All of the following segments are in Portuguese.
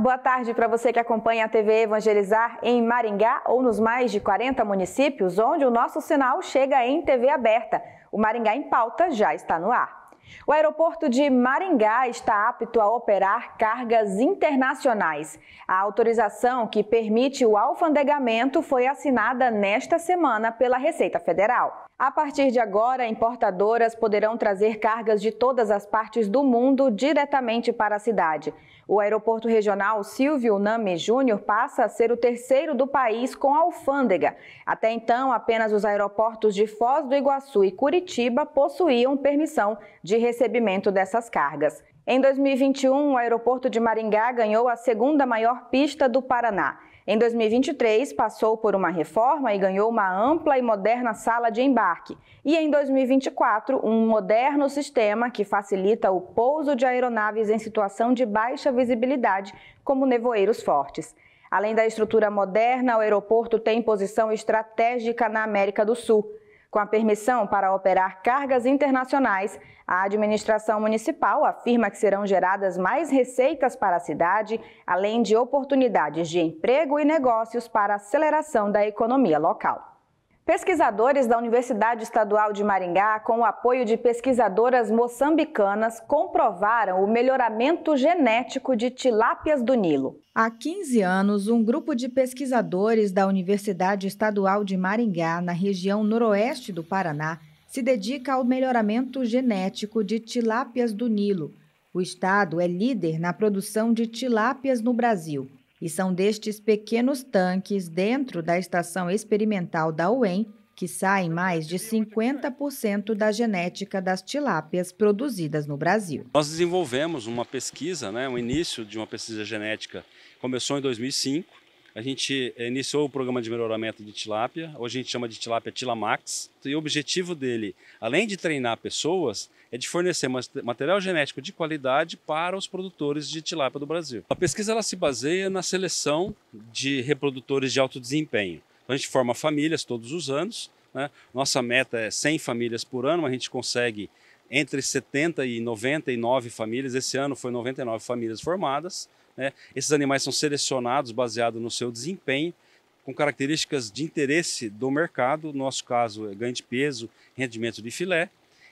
boa tarde para você que acompanha a TV Evangelizar em Maringá ou nos mais de 40 municípios onde o nosso sinal chega em TV aberta. O Maringá em Pauta já está no ar. O aeroporto de Maringá está apto a operar cargas internacionais. A autorização que permite o alfandegamento foi assinada nesta semana pela Receita Federal. A partir de agora, importadoras poderão trazer cargas de todas as partes do mundo diretamente para a cidade. O aeroporto regional Silvio Name Júnior passa a ser o terceiro do país com alfândega. Até então, apenas os aeroportos de Foz do Iguaçu e Curitiba possuíam permissão de recebimento dessas cargas. Em 2021, o aeroporto de Maringá ganhou a segunda maior pista do Paraná. Em 2023, passou por uma reforma e ganhou uma ampla e moderna sala de embarque. E em 2024, um moderno sistema que facilita o pouso de aeronaves em situação de baixa visibilidade, como nevoeiros fortes. Além da estrutura moderna, o aeroporto tem posição estratégica na América do Sul. Com a permissão para operar cargas internacionais, a administração municipal afirma que serão geradas mais receitas para a cidade, além de oportunidades de emprego e negócios para aceleração da economia local. Pesquisadores da Universidade Estadual de Maringá, com o apoio de pesquisadoras moçambicanas, comprovaram o melhoramento genético de tilápias do Nilo. Há 15 anos, um grupo de pesquisadores da Universidade Estadual de Maringá, na região noroeste do Paraná, se dedica ao melhoramento genético de tilápias do Nilo. O estado é líder na produção de tilápias no Brasil. E são destes pequenos tanques dentro da estação experimental da UEM que saem mais de 50% da genética das tilápias produzidas no Brasil. Nós desenvolvemos uma pesquisa, né, o início de uma pesquisa genética começou em 2005 a gente eh, iniciou o programa de melhoramento de tilápia, hoje a gente chama de tilápia Tilamax. E o objetivo dele, além de treinar pessoas, é de fornecer material genético de qualidade para os produtores de tilápia do Brasil. A pesquisa ela se baseia na seleção de reprodutores de alto desempenho. Então, a gente forma famílias todos os anos. Né? Nossa meta é 100 famílias por ano, a gente consegue entre 70 e 99 famílias. Esse ano foi 99 famílias formadas. Né? Esses animais são selecionados baseado no seu desempenho, com características de interesse do mercado, no nosso caso é ganho de peso, rendimento de filé.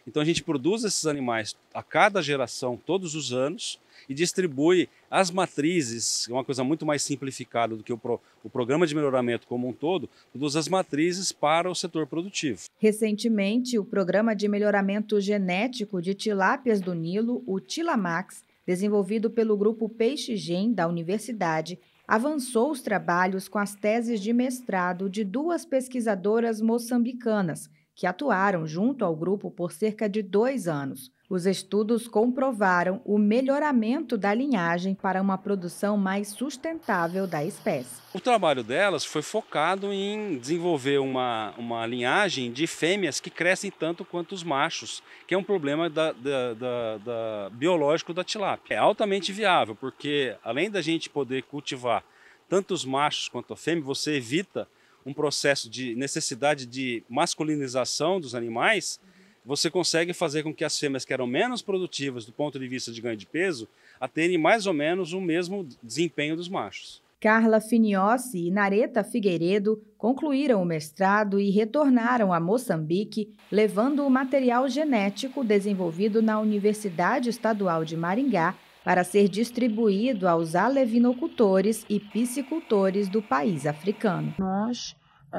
Então a gente produz esses animais a cada geração, todos os anos, e distribui as matrizes, é uma coisa muito mais simplificada do que o, pro, o programa de melhoramento como um todo, produz as matrizes para o setor produtivo. Recentemente, o programa de melhoramento genético de tilápias do Nilo, o Tilamax, desenvolvido pelo grupo Peixe Gen da universidade, avançou os trabalhos com as teses de mestrado de duas pesquisadoras moçambicanas, que atuaram junto ao grupo por cerca de dois anos. Os estudos comprovaram o melhoramento da linhagem para uma produção mais sustentável da espécie. O trabalho delas foi focado em desenvolver uma, uma linhagem de fêmeas que crescem tanto quanto os machos, que é um problema da, da, da, da biológico da tilápia. É altamente viável, porque além da gente poder cultivar tanto os machos quanto a fêmea, você evita um processo de necessidade de masculinização dos animais você consegue fazer com que as fêmeas que eram menos produtivas do ponto de vista de ganho de peso aterem mais ou menos o mesmo desempenho dos machos. Carla Finiossi e Nareta Figueiredo concluíram o mestrado e retornaram a Moçambique, levando o material genético desenvolvido na Universidade Estadual de Maringá para ser distribuído aos alevinocultores e piscicultores do país africano. Nós, é,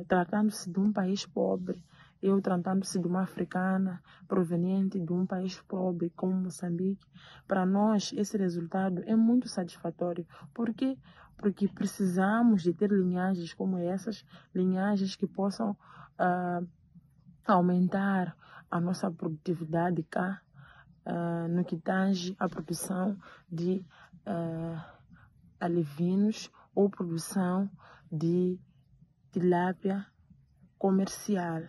eh, tratando-se de um país pobre, eu, tratando-se de uma africana proveniente de um país pobre como Moçambique, para nós esse resultado é muito satisfatório. Por quê? Porque precisamos de ter linhagens como essas, linhagens que possam uh, aumentar a nossa produtividade cá, uh, no que tange à produção de uh, alevinos ou produção de tilápia comercial.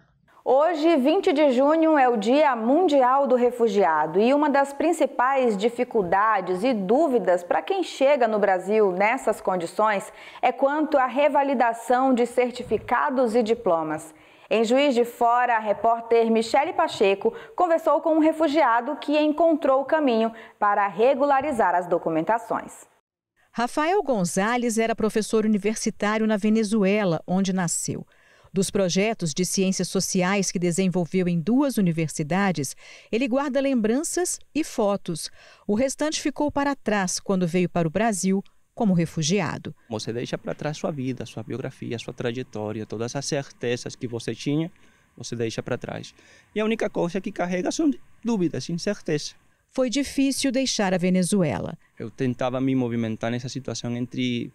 Hoje, 20 de junho, é o Dia Mundial do Refugiado e uma das principais dificuldades e dúvidas para quem chega no Brasil nessas condições é quanto à revalidação de certificados e diplomas. Em Juiz de Fora, a repórter Michele Pacheco conversou com um refugiado que encontrou o caminho para regularizar as documentações. Rafael Gonzalez era professor universitário na Venezuela, onde nasceu. Dos projetos de ciências sociais que desenvolveu em duas universidades, ele guarda lembranças e fotos. O restante ficou para trás quando veio para o Brasil como refugiado. Você deixa para trás sua vida, sua biografia, sua trajetória, todas as certezas que você tinha, você deixa para trás. E a única coisa que carrega são dúvidas, incertezas. Foi difícil deixar a Venezuela. Eu tentava me movimentar nessa situação entre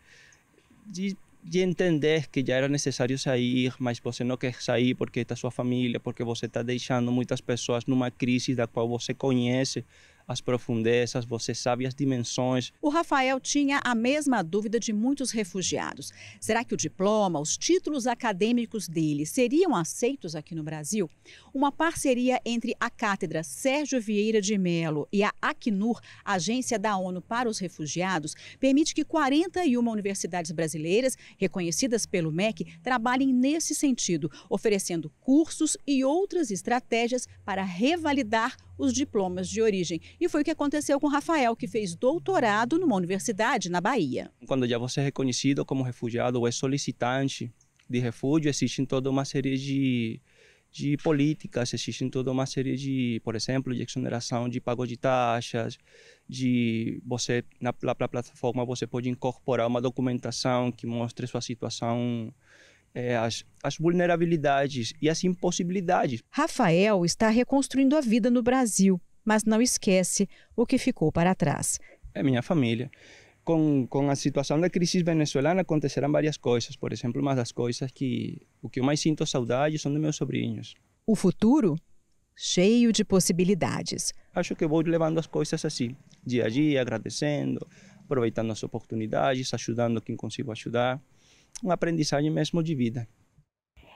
de e entender que já era necessário sair, mas você não quer sair porque está sua família, porque você está deixando muitas pessoas numa crise da qual você conhece as profundezas, você sabe as dimensões. O Rafael tinha a mesma dúvida de muitos refugiados. Será que o diploma, os títulos acadêmicos dele seriam aceitos aqui no Brasil? Uma parceria entre a Cátedra Sérgio Vieira de Mello e a Acnur, Agência da ONU para os Refugiados, permite que 41 universidades brasileiras, reconhecidas pelo MEC, trabalhem nesse sentido, oferecendo cursos e outras estratégias para revalidar os diplomas de origem. E foi o que aconteceu com Rafael, que fez doutorado numa universidade na Bahia. Quando já você é reconhecido como refugiado ou é solicitante de refúgio, existem toda uma série de, de políticas, existem toda uma série de, por exemplo, de exoneração de pago de taxas, de você, na, na plataforma, você pode incorporar uma documentação que mostre sua situação é, as, as vulnerabilidades e as impossibilidades. Rafael está reconstruindo a vida no Brasil, mas não esquece o que ficou para trás. É minha família. Com, com a situação da crise venezuelana aconteceram várias coisas. Por exemplo, uma das coisas que o que eu mais sinto saudade são dos meus sobrinhos. O futuro cheio de possibilidades. Acho que vou levando as coisas assim, dia a dia, agradecendo, aproveitando as oportunidades, ajudando quem consigo ajudar uma aprendizagem mesmo de vida.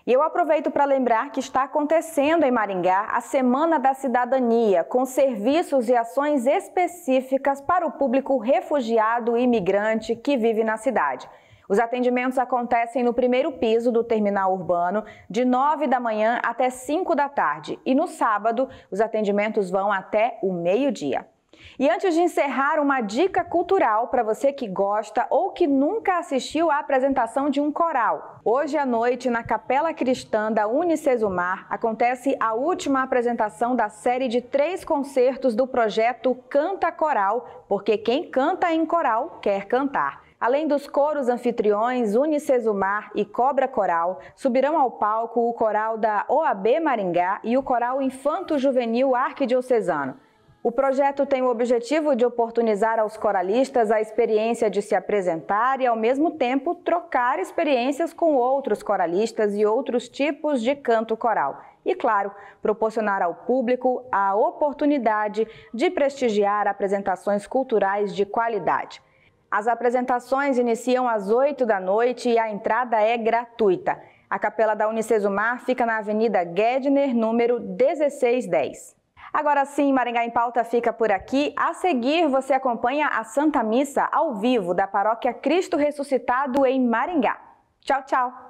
E eu aproveito para lembrar que está acontecendo em Maringá a Semana da Cidadania, com serviços e ações específicas para o público refugiado e imigrante que vive na cidade. Os atendimentos acontecem no primeiro piso do terminal urbano, de 9 da manhã até 5 da tarde. E no sábado, os atendimentos vão até o meio-dia. E antes de encerrar, uma dica cultural para você que gosta ou que nunca assistiu à apresentação de um coral. Hoje à noite, na Capela Cristã da Unicesumar, acontece a última apresentação da série de três concertos do projeto Canta Coral, porque quem canta em coral quer cantar. Além dos coros anfitriões Unicesumar e Cobra Coral, subirão ao palco o coral da OAB Maringá e o coral Infanto Juvenil Arquidiocesano. O projeto tem o objetivo de oportunizar aos coralistas a experiência de se apresentar e, ao mesmo tempo, trocar experiências com outros coralistas e outros tipos de canto coral. E, claro, proporcionar ao público a oportunidade de prestigiar apresentações culturais de qualidade. As apresentações iniciam às 8 da noite e a entrada é gratuita. A capela da Unicesumar fica na Avenida Gedner, número 1610. Agora sim, Maringá em Pauta fica por aqui. A seguir, você acompanha a Santa Missa ao vivo da Paróquia Cristo Ressuscitado em Maringá. Tchau, tchau!